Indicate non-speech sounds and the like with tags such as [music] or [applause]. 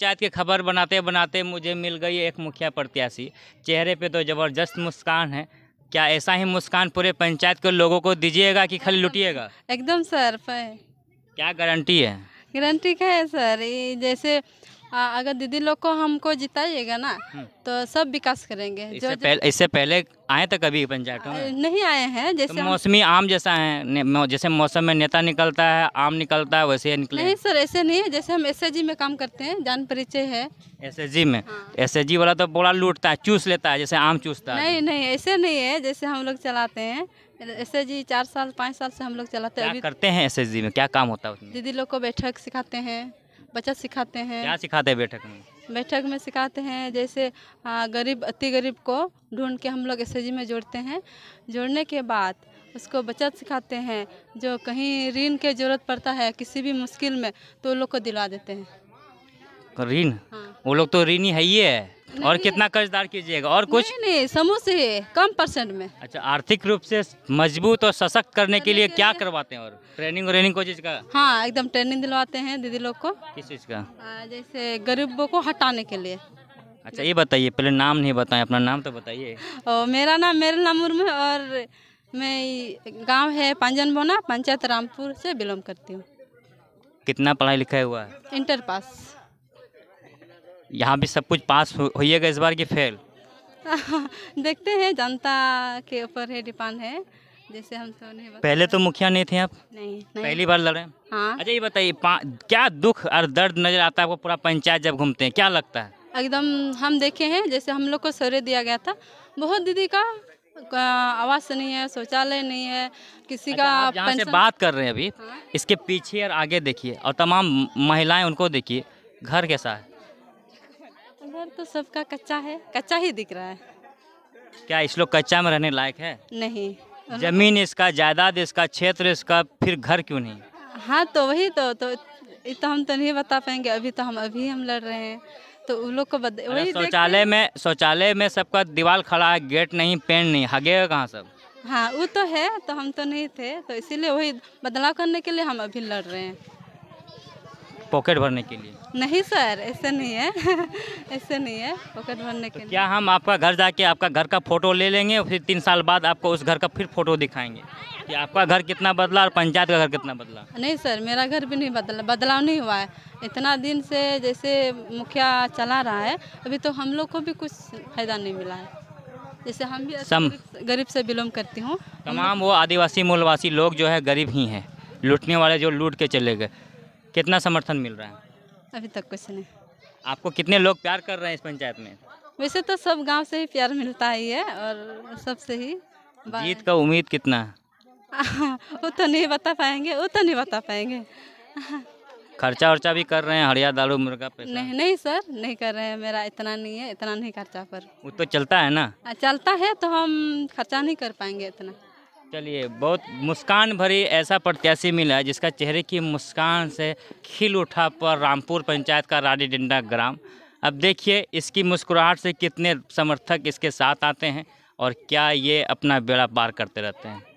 पंचायत की खबर बनाते बनाते मुझे मिल गई एक मुखिया प्रत्याशी चेहरे पे तो ज़बरदस्त मुस्कान है क्या ऐसा ही मुस्कान पूरे पंचायत के लोगों को दीजिएगा कि खाली लुटिएगा एकदम सर क्या गारंटी है गारंटी क्या है सर जैसे आ, अगर दीदी लोग को हमको जिताइएगा ना हम्म। तो सब विकास करेंगे इससे पहले इस पहले आए तो कभी पंचायत में नहीं आए हैं तो जैसे तो मौसमी आम जैसा है जैसे मौसम में नेता निकलता है आम निकलता है वैसे निकले नहीं सर ऐसे नहीं है जैसे हम एस में काम करते हैं जान परिचय है एस में एस हाँ। तो वाला तो बोला लूटता है चूस लेता है जैसे आम चूसता है नहीं नहीं ऐसे नहीं है जैसे हम लोग चलाते हैं एस एच जी चार साल पाँच साल से हम लोग चलाते हैं करते हैं एस में क्या काम होता है दीदी लोग को बैठक सिखाते हैं बच्चा सिखाते हैं क्या सिखाते हैं बैठक में बैठक में सिखाते हैं जैसे गरीब अति गरीब को ढूंढ के हम लोग एस में जोड़ते हैं जोड़ने के बाद उसको बचत सिखाते हैं जो कहीं ऋण के ज़रूरत पड़ता है किसी भी मुश्किल में तो उन लोग को दिला देते हैं ऋण हाँ। वो लोग तो ऋण ही है ही है और कितना कर्जदार कीजिएगा और कुछ नहीं, नहीं समोसे कम परसेंट में अच्छा आर्थिक रूप से मजबूत और सशक्त करने के लिए क्या करवाते हैं और ट्रेनिंग व्रेनिंग को चीज का हाँ एकदम ट्रेनिंग दिलवाते हैं दीदी लोग को किस चीज का जैसे गरीबों को हटाने के लिए अच्छा ये बताइए पहले नाम नहीं बताए अपना नाम तो बताइए मेरा नाम मेरा नाम मुर्मू और मैं गांव है पांजन बोना पंचायत रामपुर से बिलोंग करती हूँ कितना पढ़ाई लिखा हुआ है इंटर पास यहाँ भी सब कुछ पास होइएगा इस बार की फेल [laughs] देखते हैं जनता के ऊपर है डिपेंड है जैसे हम सब नहीं पहले तो मुखिया नहीं थे आप नहीं, नहीं। पहली बार लड़े हाँ अच्छा ये बताइए क्या दुख और दर्द नजर आता है आपको पूरा पंचायत जब घूमते हैं क्या लगता है एकदम हम देखे हैं जैसे हम लोग को सर्वे दिया गया था बहुत दीदी का आवास नहीं है शौचालय नहीं है किसी अच्छा, का से बात कर रहे हैं अभी हाँ? इसके पीछे और आगे देखिए और तमाम महिलाएं उनको देखिए घर कैसा है घर तो सबका कच्चा है कच्चा ही दिख रहा है क्या इस लोग कच्चा में रहने लायक है नहीं जमीन इसका जायदाद इसका क्षेत्र इसका फिर घर क्यों नहीं हाँ तो वही तो तो ये तो हम तो नहीं बता पाएंगे अभी तो हम अभी हम लड़ रहे हैं तो उन लोग को वही शौचालय में शौचालय में सबका दीवार खड़ा है गेट नहीं पेन नहीं हगे कहाँ सब हाँ वो तो है तो हम तो नहीं थे तो इसीलिए वही बदलाव करने के लिए हम अभी लड़ रहे हैं पॉकेट भरने के लिए नहीं सर ऐसे नहीं है [laughs] ऐसे नहीं है पॉकेट भरने तो लिए क्या हम आपका घर जाके आपका घर का फोटो ले लेंगे और फिर तीन साल बाद आपको उस घर का फिर फोटो दिखाएंगे कि आपका घर कितना बदला और पंचायत का घर कितना बदला नहीं सर मेरा घर भी नहीं बदला बदलाव नहीं हुआ है इतना दिन से जैसे मुखिया चला रहा है अभी तो हम लोग को भी कुछ फायदा नहीं मिला है जैसे हम भी सम गरीब से बिलोंग करती हूँ तमाम वो आदिवासी मूलवासी लोग जो है गरीब ही हैं लूटने वाले जो लूट के चले गए कितना समर्थन मिल रहा है अभी तक कुछ नहीं आपको कितने लोग प्यार कर रहे हैं इस पंचायत में वैसे तो सब गांव से ही प्यार मिलता ही है और सबसे ही जीत का उम्मीद कितना [laughs] वो तो नहीं बता पाएंगे वो तो नहीं बता पाएंगे खर्चा वर्चा भी कर रहे हैं हरिया दारू मुर्गा पैसा नहीं नहीं सर नहीं कर रहे हैं मेरा इतना नहीं है इतना नहीं खर्चा पर वो तो चलता है ना हाँ, चलता है तो हम खर्चा नहीं कर पाएंगे इतना चलिए बहुत मुस्कान भरी ऐसा प्रत्याशी मिला जिसका चेहरे की मुस्कान से खिल उठा पर रामपुर पंचायत का राडी डिंडा ग्राम अब देखिए इसकी मुस्कुराहट से कितने समर्थक इसके साथ आते हैं और क्या ये अपना बेड़ा पार करते रहते हैं